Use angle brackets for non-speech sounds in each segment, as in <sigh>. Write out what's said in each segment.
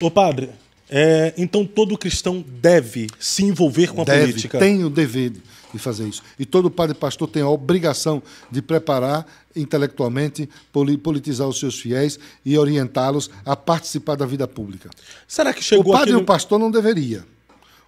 Ô padre, é, então todo cristão deve se envolver com a deve, política. Tem o dever de fazer isso. E todo padre pastor tem a obrigação de preparar intelectualmente, politizar os seus fiéis e orientá-los a participar da vida pública. Será que chegou O padre e o pastor não deveria.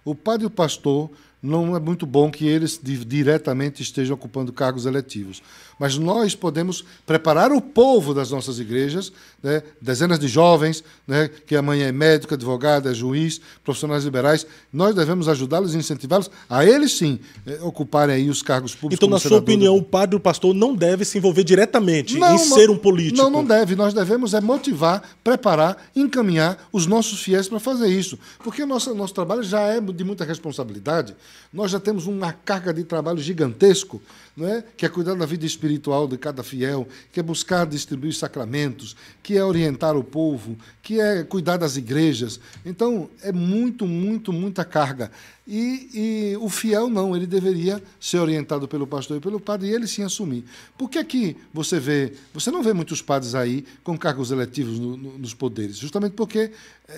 O padre e o pastor não é muito bom que eles diretamente estejam ocupando cargos eletivos. Mas nós podemos preparar o povo das nossas igrejas, né, dezenas de jovens, né, que amanhã é médico, advogado, é juiz, profissionais liberais, nós devemos ajudá-los e incentivá-los a eles sim eh, ocuparem aí os cargos públicos. Então, na sua opinião, do... o padre ou o pastor não deve se envolver diretamente não, em não, ser um político? Não, não deve. Nós devemos é motivar, preparar, encaminhar os nossos fiéis para fazer isso. Porque nosso, nosso trabalho já é de muita responsabilidade. Nós já temos uma carga de trabalho gigantesco, não é? que é cuidar da vida espiritual de cada fiel, que é buscar distribuir sacramentos, que é orientar o povo, que é cuidar das igrejas. Então, é muito, muito, muita carga. E, e o fiel não, ele deveria ser orientado pelo pastor e pelo padre e ele sim assumir. Por que aqui você vê, você não vê muitos padres aí com cargos eletivos no, no, nos poderes? Justamente porque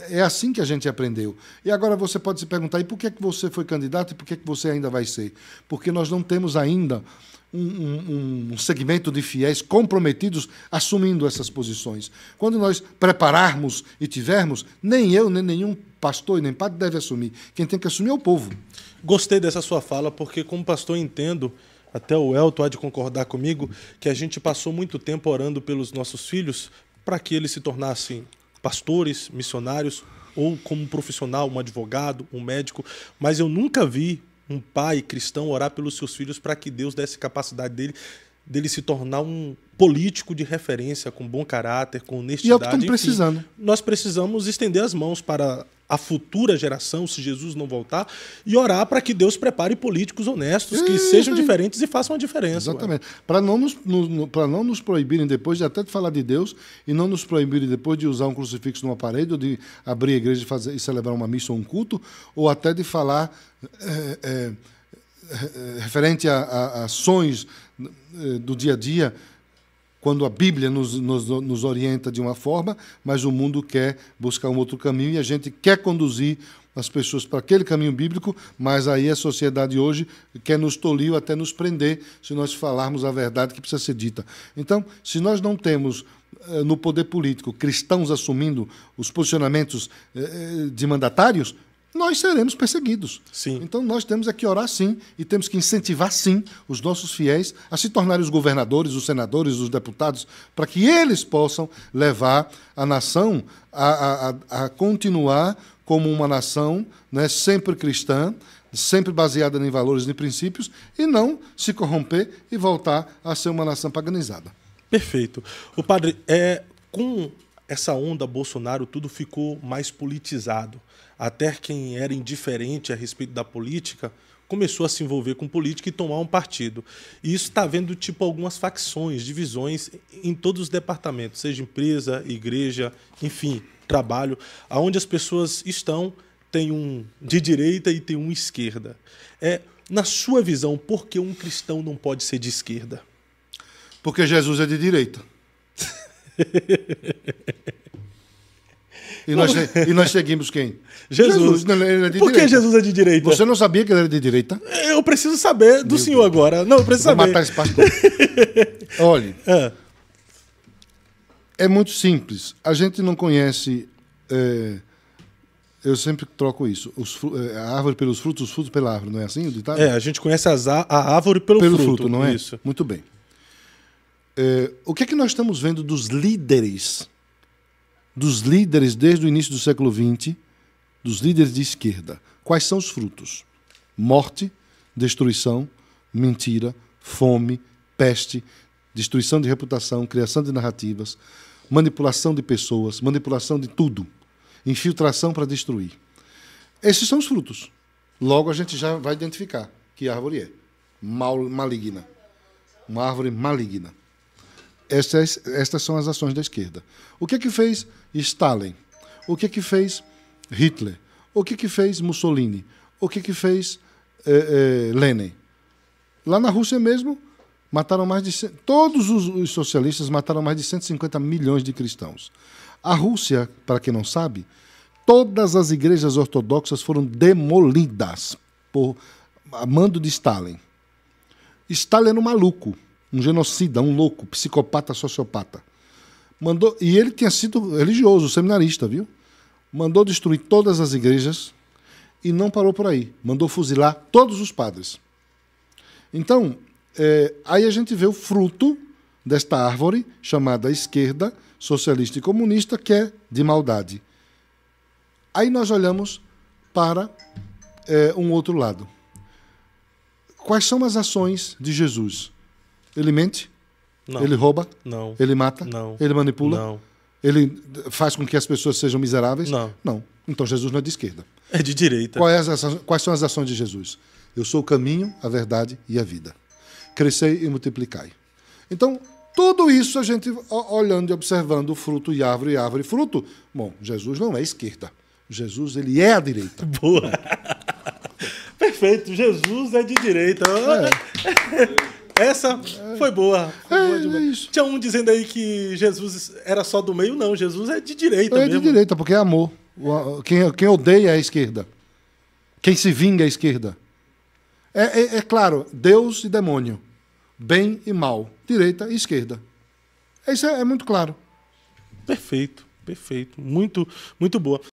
é assim que a gente aprendeu. E agora você pode se perguntar, e por que, é que você foi candidato por que você ainda vai ser? Porque nós não temos ainda um, um, um, segmento de fiéis comprometidos assumindo essas posições. Quando nós prepararmos e tivermos, nem eu, nem nenhum pastor e nem padre deve assumir. Quem tem que assumir é o povo. Gostei dessa sua fala, porque como pastor entendo, até o Elton há de concordar comigo, que a gente passou muito tempo orando pelos nossos filhos para que eles se tornassem pastores, missionários, ou como profissional, um advogado, um médico, mas eu nunca vi um pai cristão orar pelos seus filhos para que Deus desse capacidade dele dele se tornar um político de referência, com bom caráter, com honestidade. E é o que estamos precisando. Nós precisamos estender as mãos para a futura geração, se Jesus não voltar, e orar para que Deus prepare políticos honestos que sejam diferentes e façam a diferença. Exatamente. Para não nos, para não nos proibirem depois de até de falar de Deus e não nos proibirem depois de usar um crucifixo numa parede ou de abrir a igreja e, fazer, e celebrar uma missa ou um culto, ou até de falar é, é, referente a, a ações do dia a dia quando a Bíblia nos, nos, nos, orienta de uma forma, mas o mundo quer buscar um outro caminho e a gente quer conduzir as pessoas para aquele caminho bíblico, mas aí a sociedade hoje quer nos tolir até nos prender se nós falarmos a verdade que precisa ser dita. Então, se nós não temos eh, no poder político cristãos assumindo os posicionamentos eh, eh, de mandatários, nós seremos perseguidos. Sim. Então nós temos é que orar sim e temos que incentivar sim os nossos fiéis a se tornarem os governadores, os senadores, os deputados, para que eles possam levar a nação a, a, a continuar como uma nação né, sempre cristã, sempre baseada em valores e princípios, e não se corromper e voltar a ser uma nação paganizada. Perfeito. O padre, é, com essa onda Bolsonaro tudo ficou mais politizado. Até quem era indiferente a respeito da política começou a se envolver com política e tomar um partido. E isso está vendo tipo algumas facções, divisões em todos os departamentos, seja empresa, igreja, enfim, trabalho, aonde as pessoas estão tem um de direita e tem um esquerda. É na sua visão por que um cristão não pode ser de esquerda? Porque Jesus é de direita. <laughs> E nós, e nós seguimos quem? Jesus. Jesus é Por que Jesus é de direita? Você não sabia que ele era de direita? Eu preciso saber do Meu senhor Deus. agora. Não, eu preciso Vou saber. matar esse pastor. <laughs> Olha, ah. é. é. muito simples. A gente não conhece... É, eu sempre troco isso. Os, é, a árvore pelos frutos, os frutos pela árvore. Não é assim o ditado? É, a gente conhece a, a árvore pelo, pelo fruto, fruto. não é? Isso. Muito bem. Eh, o que é que nós estamos vendo dos líderes, dos líderes desde o início do século XX, dos líderes de esquerda? Quais são os frutos? Morte, destruição, mentira, fome, peste, destruição de reputação, criação de narrativas, manipulação de pessoas, manipulação de tudo, infiltração para destruir. Esses são os frutos. Logo a gente já vai identificar que árvore é mal, maligna. Uma árvore maligna. Estas, estas são as ações da esquerda. O que é que fez Stalin? O que é que fez Hitler? O que é que fez Mussolini? O que que fez eh, eh, Lenin? Lá na Rússia mesmo, mataram mais de... Todos os, os socialistas mataram mais de 150 milhões de cristãos. A Rússia, para quem não sabe, todas as igrejas ortodoxas foram demolidas por a mando de Stalin. Stalin era um maluco um genocida, um louco, psicopata, sociopata. Mandou, e ele tinha sido religioso, seminarista, viu? Mandou destruir todas as igrejas e não parou por aí. Mandou fuzilar todos os padres. Então, é, aí a gente vê o fruto desta árvore chamada esquerda, socialista e comunista, que é de maldade. Aí nós olhamos para é, um outro lado. Quais são as ações de Jesus? Ele mente? Não. Ele rouba? Não. Ele mata? Não. Ele manipula? Não. Ele faz com que as pessoas sejam miseráveis? Não. Não. Então Jesus não é de esquerda. É de direita. Quais, as, quais são as ações de Jesus? Eu sou o caminho, a verdade e a vida. Crescei e multiplicai. Então, tudo isso a gente olhando e observando fruto e árvore e árvore e fruto. Bom, Jesus não é esquerda. Jesus, ele é a direita. <laughs> Boa! Perfeito, Jesus é de direita. É. Essa é. Foi boa. Foi é, é Tinha um dizendo aí que Jesus era só do meio, não. Jesus é de direita é mesmo. É de direita, porque é amor. Quem, quem odeia é a esquerda. Quem se vinga é a esquerda. É, é, é claro, Deus e demônio. Bem e mal. Direita e esquerda. Isso é, é muito claro. Perfeito, perfeito. Muito, muito boa.